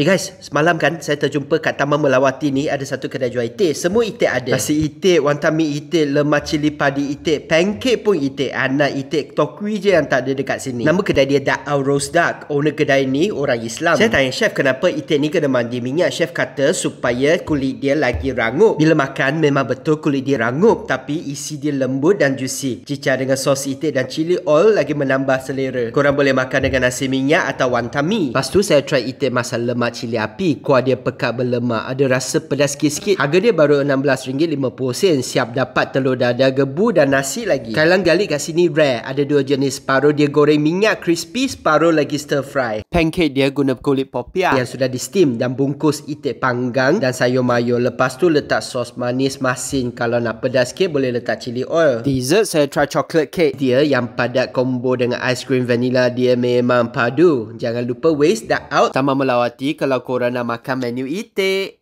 Eh guys, semalam kan saya terjumpa kat Taman Melawati ni ada satu kedai jual itik. Semua itik ada. Nasi itik, wantan mi itik, lemak cili padi itik, pancake pun itik, anak itik, tokui je yang tak ada dekat sini. Nama kedai dia Dark Al Rose Dark. Owner kedai ni orang Islam. Saya tanya chef kenapa itik ni kena mandi minyak. Chef kata supaya kulit dia lagi rangup. Bila makan memang betul kulit dia rangup tapi isi dia lembut dan juicy. Cicah dengan sos itik dan cili oil lagi menambah selera. Korang boleh makan dengan nasi minyak atau wantan mi. Lepas tu saya try itik masa lemak lemak cili api. Kuah dia pekat berlemak. Ada rasa pedas sikit-sikit. Harga dia baru RM16.50. Siap dapat telur dadar gebu dan nasi lagi. Kailang galik kat sini rare. Ada dua jenis. Separuh dia goreng minyak crispy. Separuh lagi stir fry. Pancake dia guna kulit popiah. Yang sudah di steam dan bungkus itik panggang dan sayur mayo. Lepas tu letak sos manis masin. Kalau nak pedas sikit boleh letak cili oil. Dessert saya try chocolate cake. Dia yang padat combo dengan ice cream vanilla dia memang padu. Jangan lupa waste that out. Sama melawati kalau korang nak makan menu itik.